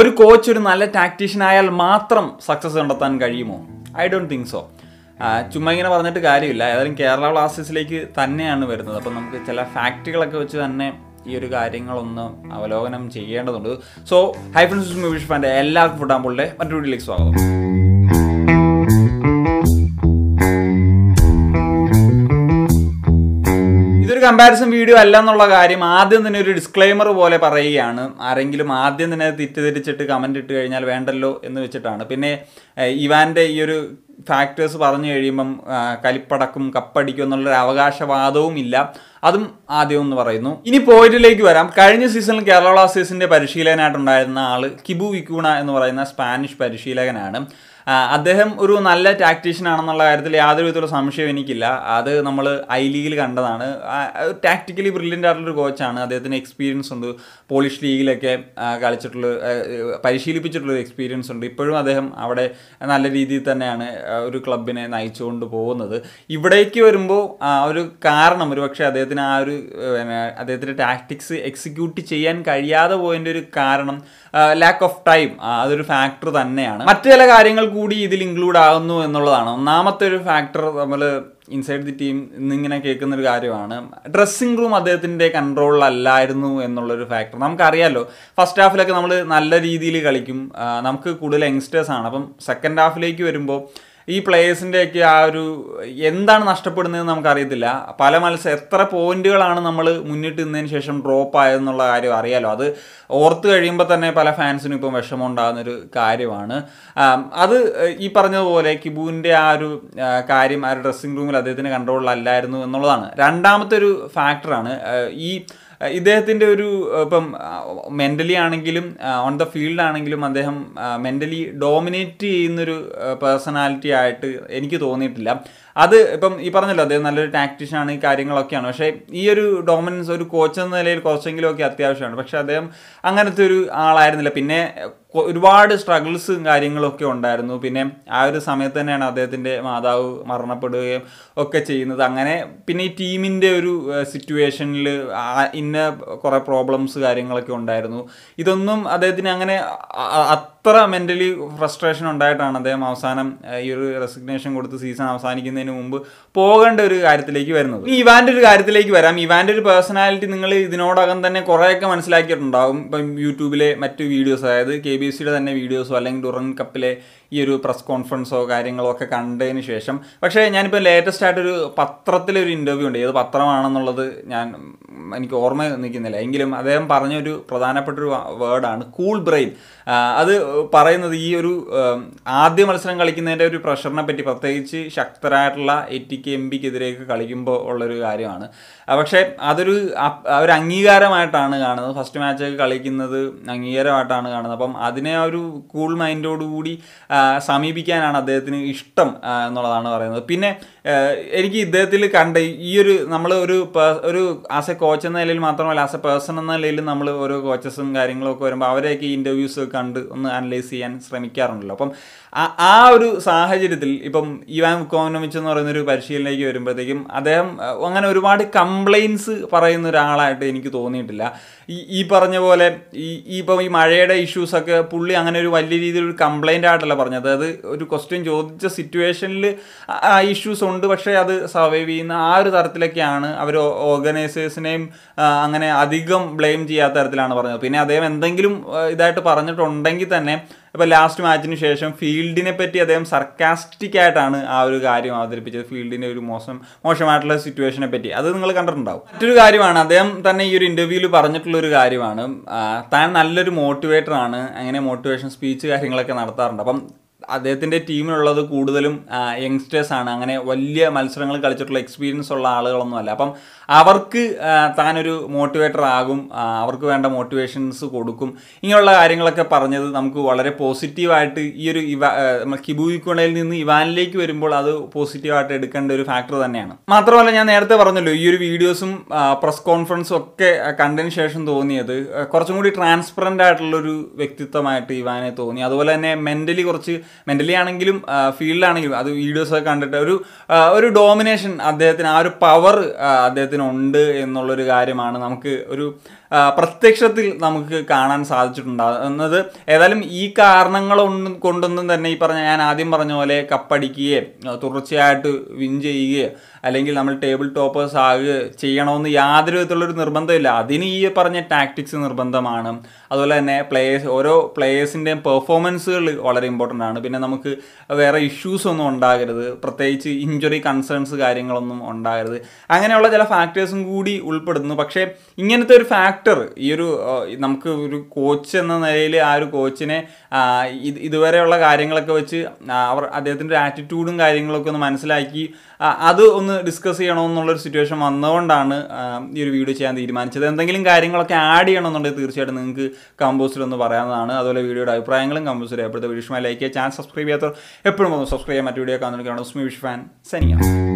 ഒരു കോച്ച് ഒരു നല്ല ടാക്ടീഷ്യൻ ആയാൽ മാത്രം സക്സസ് കണ്ടെത്താൻ കഴിയുമോ ഐ ഡോണ്ട് തിങ്ക് സോ ചുമ്മാ ഇങ്ങനെ പറഞ്ഞിട്ട് കാര്യമില്ല ഏതായാലും കേരള ബ്ലാസ്റ്റേഴ്സിലേക്ക് തന്നെയാണ് വരുന്നത് അപ്പം നമുക്ക് ചില ഫാക്റ്റുകളൊക്കെ വെച്ച് തന്നെ ഈ ഒരു കാര്യങ്ങളൊന്ന് അവലോകനം ചെയ്യേണ്ടതുണ്ട് സോ ഹൈ ഫ്രണ്ട്സ് വിഷ് ഫാൻ്റെ എല്ലാവർക്കും ഫുട്ടാൻ മറ്റൊരു വീട്ടിലേക്ക് സ്വാഗതം കമ്പാരിസൺ വീഡിയോ അല്ല എന്നുള്ള കാര്യം ആദ്യം തന്നെ ഒരു ഡിസ്ക്ലൈമർ പോലെ പറയുകയാണ് ആരെങ്കിലും ആദ്യം തന്നെ തെറ്റിദ്ധരിച്ചിട്ട് കമൻ്റ് ഇട്ട് കഴിഞ്ഞാൽ വേണ്ടല്ലോ എന്ന് വെച്ചിട്ടാണ് പിന്നെ ഇവാൻ്റെ ഈ ഒരു ഫാക്ടേഴ്സ് പറഞ്ഞു കഴിയുമ്പം കലിപ്പടക്കും കപ്പടിക്കും എന്നുള്ളൊരു അവകാശവാദവും ഇല്ല അതും ആദ്യം എന്ന് പറയുന്നു ഇനി പോയിന്റിലേക്ക് വരാം കഴിഞ്ഞ സീസണിൽ കേരള ബ്ലാസ്റ്റേഴ്സിൻ്റെ പരിശീലകനായിട്ടുണ്ടായിരുന്ന ആൾ കിബു വിക്കൂണ എന്ന് പറയുന്ന സ്പാനിഷ് പരിശീലകനാണ് അദ്ദേഹം ഒരു നല്ല ടാക്ടീഷ്യൻ ആണെന്നുള്ള കാര്യത്തിൽ യാതൊരു വിധത്തിലുള്ള സംശയം എനിക്കില്ല അത് നമ്മൾ ഐ ലീഗിൽ കണ്ടതാണ് ടാക്ടിക്കലി ബ്രില്യൻ്റ് ആയിട്ടുള്ളൊരു കോച്ചാണ് അദ്ദേഹത്തിന് എക്സ്പീരിയൻസ് ഉണ്ട് പോളിഷ് ലീഗിലൊക്കെ കളിച്ചിട്ടുള്ള പരിശീലിപ്പിച്ചിട്ടുള്ളൊരു എക്സ്പീരിയൻസ് ഉണ്ട് ഇപ്പോഴും അദ്ദേഹം അവിടെ നല്ല രീതിയിൽ തന്നെയാണ് ഒരു ക്ലബിനെ നയിച്ചുകൊണ്ട് പോകുന്നത് ഇവിടേക്ക് വരുമ്പോൾ ഒരു കാരണം ഒരു പക്ഷേ അദ്ദേഹത്തിന് ആ ഒരു അദ്ദേഹത്തിൻ്റെ ടാക്ടിക്സ് എക്സിക്യൂട്ട് ചെയ്യാൻ കഴിയാതെ പോയതിൻ്റെ ഒരു കാരണം ലാക്ക് ഓഫ് ടൈം അതൊരു ഫാക്ടർ തന്നെയാണ് മറ്റു ചില കാര്യങ്ങൾ കൂടി ഇതിൽ ഇൻക്ലൂഡ് ആകുന്നു എന്നുള്ളതാണ് ഒന്നാമത്തെ ഒരു ഫാക്ടർ നമ്മൾ ഇൻസൈഡ് ദി ടീം ഇന്നിങ്ങനെ കേൾക്കുന്ന ഒരു കാര്യമാണ് ഡ്രസ്സിംഗ് റൂം അദ്ദേഹത്തിൻ്റെ കൺട്രോളിലല്ലായിരുന്നു എന്നുള്ളൊരു ഫാക്ടർ നമുക്കറിയാമല്ലോ ഫസ്റ്റ് ഹാഫിലൊക്കെ നമ്മൾ നല്ല രീതിയിൽ കളിക്കും നമുക്ക് കൂടുതൽ യങ്സ്റ്റേഴ്സാണ് അപ്പം സെക്കൻഡ് ഹാഫിലേക്ക് വരുമ്പോൾ ഈ പ്ലേയേഴ്സിൻ്റെയൊക്കെ ആ ഒരു എന്താണ് നഷ്ടപ്പെടുന്നതെന്ന് നമുക്കറിയത്തില്ല പല മത്സരം എത്ര പോയിന്റുകളാണ് നമ്മൾ മുന്നിട്ട് നിന്നതിന് ശേഷം ഡ്രോപ്പ് ആയതെന്നുള്ള കാര്യം അറിയാലോ അത് ഓർത്ത് കഴിയുമ്പോൾ തന്നെ പല ഫാൻസിനും ഇപ്പം വിഷമമുണ്ടാകുന്നൊരു കാര്യമാണ് അത് ഈ പറഞ്ഞതുപോലെ കിബുവിൻ്റെ ആ ഒരു കാര്യം ആ ഡ്രസ്സിംഗ് റൂമിൽ അദ്ദേഹത്തിന് കൺട്രോളിലല്ലായിരുന്നു എന്നുള്ളതാണ് രണ്ടാമത്തെ ഒരു ഫാക്ടറാണ് ഈ ഇദ്ദേഹത്തിൻ്റെ ഒരു ഇപ്പം മെൻ്റലി ആണെങ്കിലും ഓൺ ദ ഫീൽഡ് ആണെങ്കിലും അദ്ദേഹം മെൻ്റലി ഡോമിനേറ്റ് ചെയ്യുന്നൊരു പേഴ്സണാലിറ്റി ആയിട്ട് എനിക്ക് തോന്നിയിട്ടില്ല അത് ഇപ്പം ഈ പറഞ്ഞല്ലോ അദ്ദേഹം നല്ലൊരു ആണ് ഈ കാര്യങ്ങളൊക്കെയാണ് പക്ഷേ ഈ ഒരു ഡോമിനൻസ് ഒരു കോച്ച് എന്ന നിലയിൽ കുറച്ചെങ്കിലുമൊക്കെ അത്യാവശ്യമാണ് പക്ഷേ അദ്ദേഹം അങ്ങനത്തെ ഒരു ആളായിരുന്നില്ല പിന്നെ ഒരുപാട് സ്ട്രഗിൾസും കാര്യങ്ങളൊക്കെ ഉണ്ടായിരുന്നു പിന്നെ ആ ഒരു സമയത്ത് തന്നെയാണ് അദ്ദേഹത്തിൻ്റെ മാതാവ് മരണപ്പെടുകയും ഒക്കെ ചെയ്യുന്നത് അങ്ങനെ പിന്നെ ഈ ടീമിൻ്റെ ഒരു സിറ്റുവേഷനിൽ ഇന്ന കുറേ പ്രോബ്ലംസ് കാര്യങ്ങളൊക്കെ ഉണ്ടായിരുന്നു ഇതൊന്നും അദ്ദേഹത്തിന് അങ്ങനെ അത്ര മെൻ്റലി ഫ്രസ്ട്രേഷൻ ഉണ്ടായിട്ടാണ് അദ്ദേഹം അവസാനം ഈ ഒരു റെസിഗ്നേഷൻ കൊടുത്ത് സീസൺ അവസാനിക്കുന്നതിന് മുമ്പ് പോകേണ്ട ഒരു കാര്യത്തിലേക്ക് വരുന്നത് ഈ ഇവാൻ്റെ ഒരു കാര്യത്തിലേക്ക് വരാം ഇവാൻ്റെ ഒരു പേഴ്സണാലിറ്റി നിങ്ങൾ ഇതിനോടകം തന്നെ കുറേയൊക്കെ മനസ്സിലാക്കിയിട്ടുണ്ടാവും ഇപ്പം യൂട്യൂബിലെ മറ്റു വീഡിയോസ് അതായത് കെ ബി സിയുടെ തന്നെ വീഡിയോസോ അല്ലെങ്കിൽ ഡുറൻ കപ്പിലെ ഈ ഒരു പ്രസ് കോൺഫറൻസോ കാര്യങ്ങളോ ഒക്കെ കണ്ടതിന് ശേഷം പക്ഷേ ഞാനിപ്പോൾ ലേറ്റസ്റ്റ് ആയിട്ടൊരു പത്രത്തിലൊരു ഇൻ്റർവ്യൂ ഉണ്ട് ഏത് പത്രമാണെന്നുള്ളത് ഞാൻ എനിക്ക് ഓർമ്മ നിൽക്കുന്നില്ല എങ്കിലും അദ്ദേഹം പറഞ്ഞൊരു പ്രധാനപ്പെട്ടൊരു വേർഡാണ് കൂൾ ബ്രെയിൻ അത് പറയുന്നത് ഈ ഒരു ആദ്യ മത്സരം കളിക്കുന്നതിൻ്റെ ഒരു പ്രഷറിനെ പറ്റി പ്രത്യേകിച്ച് ശക്തരായിട്ടുള്ള കെ എം പിക്കെതിരെയൊക്കെ കളിക്കുമ്പോൾ ഉള്ളൊരു കാര്യമാണ് പക്ഷേ അതൊരു ഒരു അംഗീകാരമായിട്ടാണ് കാണുന്നത് ഫസ്റ്റ് മാച്ചൊക്കെ കളിക്കുന്നത് അംഗീകാരമായിട്ടാണ് കാണുന്നത് അപ്പം അതിനെ ഒരു കൂൾ മൈൻഡോടുകൂടി സമീപിക്കാനാണ് അദ്ദേഹത്തിന് ഇഷ്ടം എന്നുള്ളതാണ് പറയുന്നത് പിന്നെ എനിക്ക് ഇദ്ദേഹത്തിൽ കണ്ട ഈ ഒരു നമ്മൾ ഒരു ഒരു ആസ് എ കോച്ച് എന്ന നിലയിൽ മാത്രമല്ല ആസ് എ പേഴ്സൺ എന്ന നിലയിൽ നമ്മൾ ഓരോ കോച്ചസും കാര്യങ്ങളൊക്കെ വരുമ്പോൾ അവരെയൊക്കെ ഇൻ്റർവ്യൂസ് കണ്ട് ഒന്ന് അനലൈസ് ചെയ്യാൻ ശ്രമിക്കാറുണ്ടല്ലോ അപ്പം ആ ഒരു സാഹചര്യത്തിൽ ഇപ്പം ഇവാൻ കോനോമിച്ച് എന്ന് പറയുന്ന ഒരു പരിശീലനയിലേക്ക് വരുമ്പോഴത്തേക്കും അദ്ദേഹം അങ്ങനെ ഒരുപാട് കംപ്ലയിൻസ് പറയുന്ന ഒരാളായിട്ട് എനിക്ക് തോന്നിയിട്ടില്ല ഈ ഈ പറഞ്ഞ പോലെ ഈ ഇപ്പം ഈ മഴയുടെ ഇഷ്യൂസൊക്കെ പുള്ളി അങ്ങനെ ഒരു വലിയ രീതിയിൽ ഒരു കംപ്ലൈൻ്റ് ആയിട്ടല്ല പറഞ്ഞത് അതായത് ഒരു ക്വസ്റ്റ്യൻ ചോദിച്ച സിറ്റുവേഷനിൽ ഇഷ്യൂസ് ഉണ്ട് പക്ഷേ അത് സർവൈവ് ചെയ്യുന്ന ആ ഒരു തരത്തിലൊക്കെയാണ് അവർ ഓർഗനൈസേഴ്സിനെ അതിനെയും അങ്ങനെ അധികം ബ്ലെയിം ചെയ്യാത്ത തരത്തിലാണ് പറഞ്ഞത് പിന്നെ അദ്ദേഹം എന്തെങ്കിലും ഇതായിട്ട് പറഞ്ഞിട്ടുണ്ടെങ്കിൽ തന്നെ ഇപ്പോൾ ലാസ്റ്റ് മാച്ചിന് ശേഷം ഫീൽഡിനെ പറ്റി അദ്ദേഹം സർക്കാസ്റ്റിക് ആയിട്ടാണ് ആ ഒരു കാര്യം അവതരിപ്പിച്ചത് ഫീൽഡിൻ്റെ ഒരു മോശം മോശമായിട്ടുള്ള സിറ്റുവേഷനെ പറ്റി അത് നിങ്ങൾ കണ്ടിട്ടുണ്ടാവും മറ്റൊരു കാര്യമാണ് അദ്ദേഹം തന്നെ ഈ ഒരു ഇൻ്റർവ്യൂവിൽ ഒരു കാര്യമാണ് താൻ നല്ലൊരു മോട്ടിവേറ്ററാണ് അങ്ങനെ മോട്ടിവേഷൻ സ്പീച്ച് കാര്യങ്ങളൊക്കെ നടത്താറുണ്ട് അപ്പം അദ്ദേഹത്തിൻ്റെ ടീമിലുള്ളത് കൂടുതലും യങ്സ്റ്റേഴ്സാണ് അങ്ങനെ വലിയ മത്സരങ്ങൾ കളിച്ചിട്ടുള്ള എക്സ്പീരിയൻസ് ഉള്ള ആളുകളൊന്നുമല്ല അപ്പം അവർക്ക് താനൊരു മോട്ടിവേറ്റർ ആകും അവർക്ക് വേണ്ട മോട്ടിവേഷൻസ് കൊടുക്കും ഇങ്ങനെയുള്ള കാര്യങ്ങളൊക്കെ പറഞ്ഞത് നമുക്ക് വളരെ പോസിറ്റീവായിട്ട് ഈ ഒരു ഇവാ കിബൂയിക്കുണയിൽ നിന്ന് ഇവാനിലേക്ക് വരുമ്പോൾ അത് പോസിറ്റീവായിട്ട് എടുക്കേണ്ട ഒരു ഫാക്ടർ തന്നെയാണ് മാത്രമല്ല ഞാൻ നേരത്തെ പറഞ്ഞല്ലോ ഈ ഒരു വീഡിയോസും പ്രസ് കോൺഫറൻസും ഒക്കെ കണ്ടതിന് ശേഷം തോന്നിയത് കുറച്ചും കൂടി ട്രാൻസ്പെറൻ്റ് ആയിട്ടുള്ളൊരു വ്യക്തിത്വമായിട്ട് ഇവാനെ തോന്നി അതുപോലെ തന്നെ മെൻ്റലി കുറച്ച് മെൻ്റലി ആണെങ്കിലും ഫീൽഡിലാണെങ്കിലും അത് വീഡിയോസൊക്കെ കണ്ടിട്ട് ഒരു ഒരു ഡോമിനേഷൻ അദ്ദേഹത്തിന് ആ ഒരു പവർ അദ്ദേഹത്തിന് ഉണ്ട് എന്നുള്ളൊരു കാര്യമാണ് നമുക്ക് ഒരു പ്രത്യക്ഷത്തിൽ നമുക്ക് കാണാൻ സാധിച്ചിട്ടുണ്ടാകുന്നത് ഏതായാലും ഈ കാരണങ്ങൾ കൊണ്ടൊന്നും തന്നെ ഈ പറഞ്ഞ ഞാൻ ആദ്യം പറഞ്ഞ പോലെ കപ്പടിക്കുകയും തുടർച്ചയായിട്ട് വിൻ ചെയ്യുകയോ അല്ലെങ്കിൽ നമ്മൾ ടേബിൾ ടോപ്പേഴ്സ് ആകുക ചെയ്യണമെന്ന് യാതൊരു വിധത്തിലുള്ളൊരു നിർബന്ധമില്ല അതിന് ഈ പറഞ്ഞ ടാക്ടിക്സ് നിർബന്ധമാണ് അതുപോലെ തന്നെ പ്ലേയേഴ്സ് ഓരോ പ്ലേയേഴ്സിൻ്റെയും പെർഫോമൻസുകൾ വളരെ ഇമ്പോർട്ടൻ്റ് ആണ് പിന്നെ നമുക്ക് വേറെ ഇഷ്യൂസ് ഒന്നും ഉണ്ടാകരുത് പ്രത്യേകിച്ച് ഇഞ്ചുറി കൺസേൺസ് കാര്യങ്ങളൊന്നും ഉണ്ടാകരുത് അങ്ങനെയുള്ള ചില ഫാക്ടേഴ്സും കൂടി ഉൾപ്പെടുന്നു പക്ഷേ ഇങ്ങനത്തെ ഒരു ഫാക്ടർ ഫാക്ടർ ഈ ഒരു നമുക്ക് ഒരു കോച്ച് എന്ന നിലയിൽ ആ ഒരു കോച്ചിനെ ഇത് ഇതുവരെയുള്ള കാര്യങ്ങളൊക്കെ വെച്ച് അവർ അദ്ദേഹത്തിൻ്റെ ഒരു ആറ്റിറ്റ്യൂഡും കാര്യങ്ങളൊക്കെ ഒന്ന് മനസ്സിലാക്കി അത് ഒന്ന് ഡിസ്കസ് ചെയ്യണമെന്നുള്ളൊരു സിറ്റുവേഷൻ വന്നതുകൊണ്ടാണ് ഈ ഒരു വീഡിയോ ചെയ്യാൻ തീരുമാനിച്ചത് എന്തെങ്കിലും കാര്യങ്ങളൊക്കെ ആഡ് ചെയ്യണമെന്നുണ്ടെങ്കിൽ തീർച്ചയായിട്ടും നിങ്ങൾക്ക് കമ്പോസ്റ്റർ ഒന്ന് പറയാവുന്നതാണ് അതുപോലെ വീഡിയോയുടെ അഭിപ്രായങ്ങളും കമ്പോസ്റ്റർ രേഖപ്പെടുത്തുക വിഷുമായി ലൈക്ക് ചെയ്യുക ചാനൽ സബ്സ്ക്രൈബ് ചെയ്യാത്തവർ എപ്പോഴും ഒന്ന് സബ്സ്ക്രൈബ് ചെയ്യാൻ മറ്റു വീഡിയോ കാണുന്നവർക്ക് സ്മി വിഷ് ഫാൻ സനിയാണ്